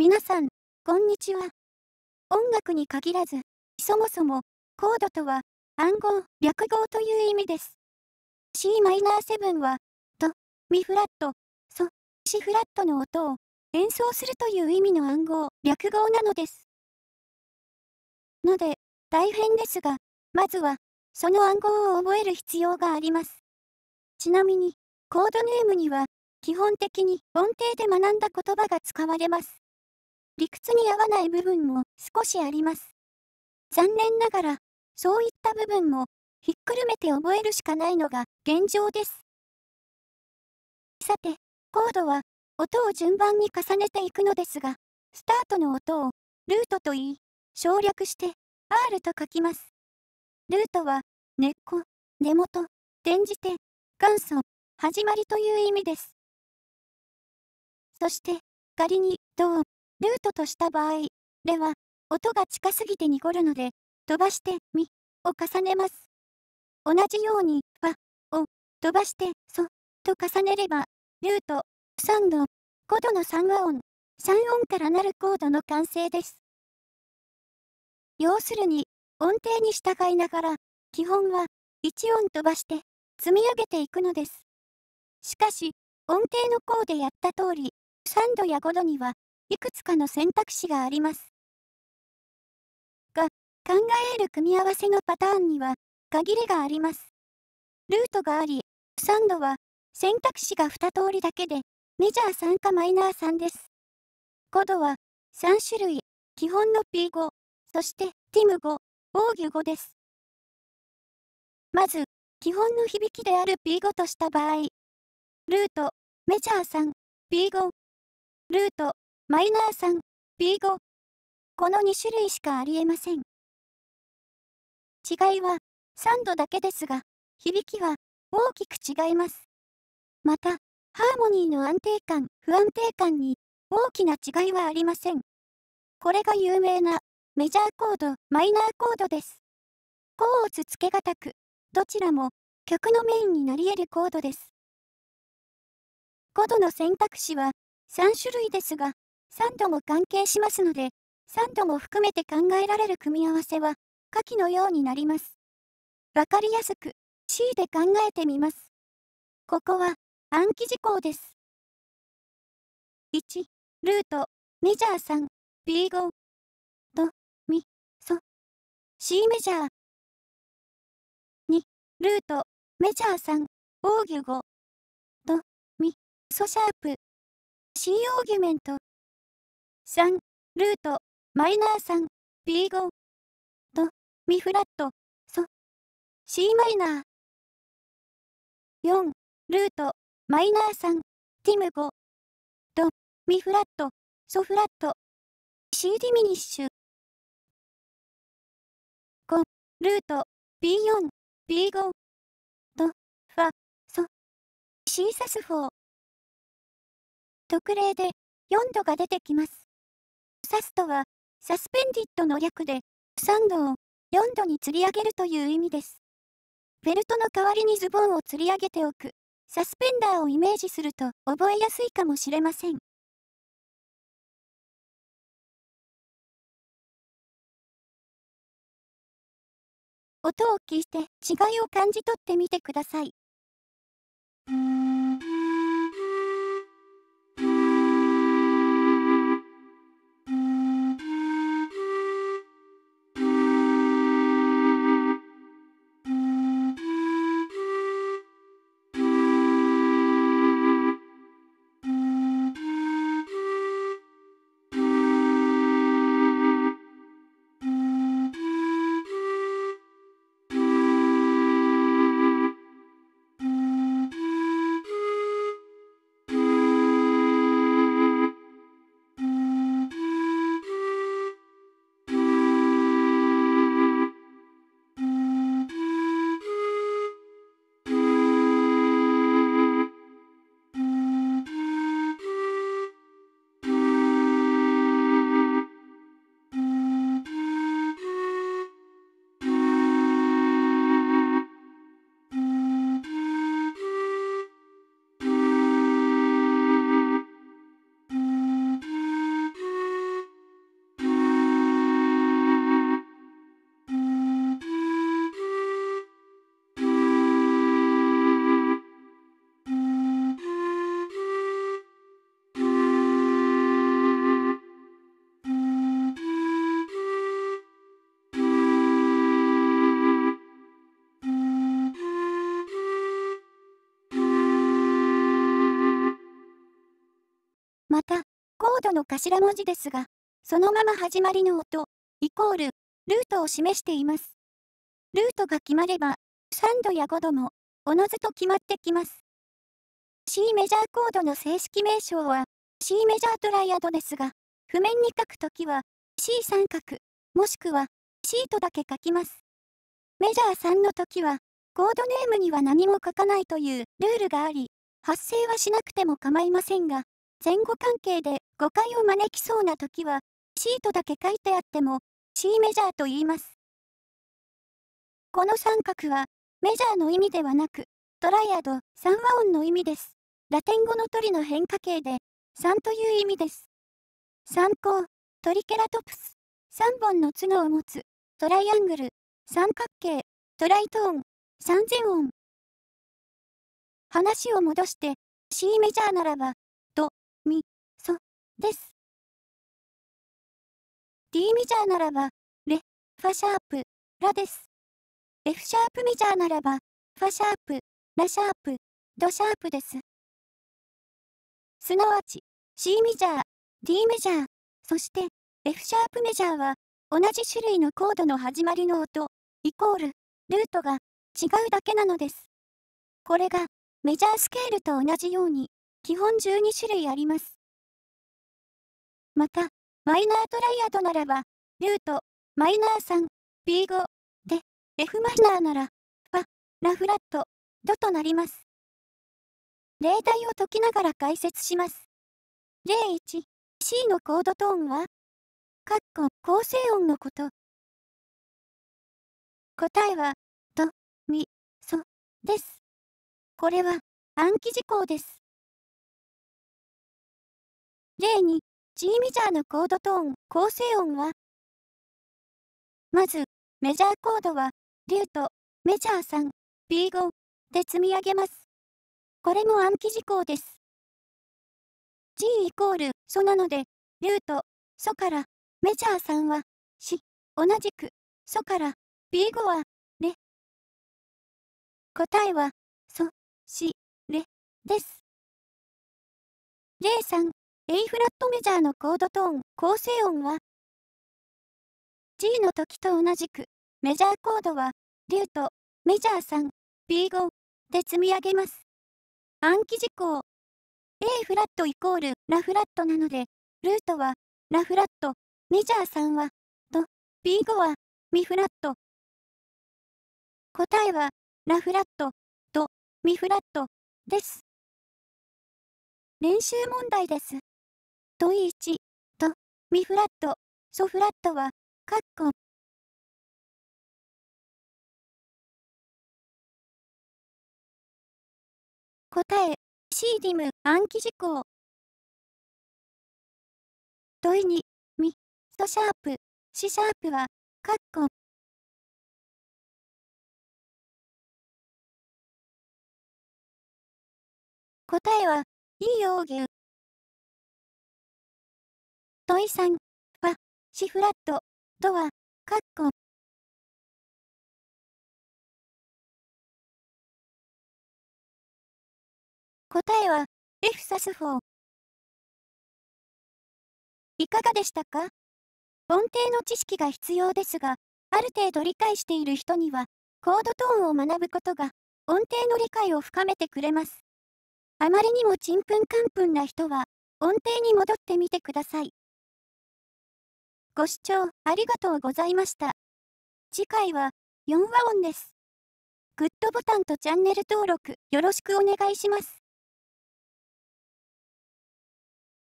皆さん、こんにちは。音楽に限らず、そもそも、コードとは、暗号、略号という意味です。Cm7 は、と、ミフラット、ソ、シフラットの音を演奏するという意味の暗号、略号なのです。ので、大変ですが、まずは、その暗号を覚える必要があります。ちなみに、コードネームには、基本的に音程で学んだ言葉が使われます。理屈に合わない部分も少しあります。残念ながら、そういった部分もひっくるめて覚えるしかないのが現状です。さて、コードは音を順番に重ねていくのですが、スタートの音をルートと言い、省略して R と書きます。ルートは根っこ、根元、転じて、元祖、始まりという意味です。そして、仮に、どうルートとした場合、レは、音が近すぎて濁るので、飛ばして、み、を重ねます。同じように、ファ、を、飛ばして、そ、と重ねれば、ルート、3の、5度の3和音、3音からなるコードの完成です。要するに、音程に従いながら、基本は、1音飛ばして、積み上げていくのです。しかし、音程の項でやった通り、3度や5度には、いくつかの選択肢があります。が、考える組み合わせのパターンには限りがあります。ルートがあり、3度は選択肢が2通りだけで、メジャー3かマイナー3です。5度は3種類、基本の P5、そしてティム5、防御5です。まず、基本の響きである P5 とした場合、ルート、メジャー3、P5、ルート、マイナーん、b 5この2種類しかありえません違いは3度だけですが響きは大きく違いますまたハーモニーの安定感不安定感に大きな違いはありませんこれが有名なメジャーコードマイナーコードです甲をつつけがたくどちらも曲のメインになり得るコードですコードの選択肢は3種類ですが酸度も関係しますので、酸度も含めて考えられる組み合わせは、下記のようになります。わかりやすく C で考えてみます。ここは暗記事項です。1、ルート、メジャー 3B5、ド、ミ、ソ、C メジャー。2、ルート、メジャー3、オーギュ5、ド、ミ、ソシャープ、C オーギュメント。3ルートマイナー 3B5 とミフラットソ C マイナー4ルートマイナー3ティム5とミフラットソフラット C ディミニッシュ5ルート B4B5 とファソ C サス4特例で4度が出てきます。サスとは、サスペンディットの略で、3度を4度に吊り上げるという意味です。フェルトの代わりにズボンを吊り上げておく、サスペンダーをイメージすると覚えやすいかもしれません。音を聞いて違いを感じ取ってみてください。また、コードの頭文字ですが、そのまま始まりの音、イコール、ルートを示しています。ルートが決まれば、3度や5度も、おのずと決まってきます。C メジャーコードの正式名称は、C メジャートライアドですが、譜面に書くときは、C 三角、もしくは、シートだけ書きます。メジャー3の時は、コードネームには何も書かないというルールがあり、発生はしなくても構いませんが、前後関係で誤解を招きそうな時は、シートだけ書いてあっても、C メジャーと言います。この三角は、メジャーの意味ではなく、トライアド、三和音の意味です。ラテン語の鳥の変化形で、3という意味です。参考、トリケラトプス、3本の角を持つ、トライアングル、三角形、トライトーン、三前音。話を戻して、C メジャーならば、です。D メジャーならば、レ、ファシャープ、ラです。F シャープメジャーならば、ファシャープ、ラシャープ、ドシャープです。すなわち、C メジャー、D メジャー、そして F シャープメジャーは、同じ種類のコードの始まりの音、イコール、ルートが違うだけなのです。これが、メジャースケールと同じように、基本12種類あります。また、マイナートライアドならば、ルート、マイナー 3B5 で、F マイナーなら、ファ、ラフラット、ドとなります。例題を解きながら解説します。例 1C のコードトーンは、カッコ構成音のこと。答えは、ド、ミ、ソ、です。これは、暗記事項です。例2 G メジャーのコードトーン、構成音はまず、メジャーコードは、リュート、メジャー3、B5 で積み上げます。これも暗記事項です。G イコール、ソなので、リュート、ソから、メジャー3は、シ、同じく、ソから、B5 は、レ。答えは、ソ、シ、レ、です。例3、A フラットメジャーのコードトーン、構成音は G の時と同じくメジャーコードはリュート、メジャー3、B5 で積み上げます。暗記事項 A フラットイコールラフラットなのでルートはラフラット、メジャー3はと B5 はミフラット。答えはラフラットとミフラットです。練習問題です。ト1とミフラット、ソフラットは、カッコ。答え、C ディム暗記事項。問いに、ミ、ソシャープ、シシャープは、カッコ。答えは、E 用牛。問い3は、C フラット、とは、カッコ。答えは、F サス4。いかがでしたか音程の知識が必要ですが、ある程度理解している人には、コードトーンを学ぶことが、音程の理解を深めてくれます。あまりにもちんぷんかんぷんな人は、音程に戻ってみてください。ご視聴ありがとうございました。次回は4話音です。グッドボタンとチャンネル登録よろしくお願いします。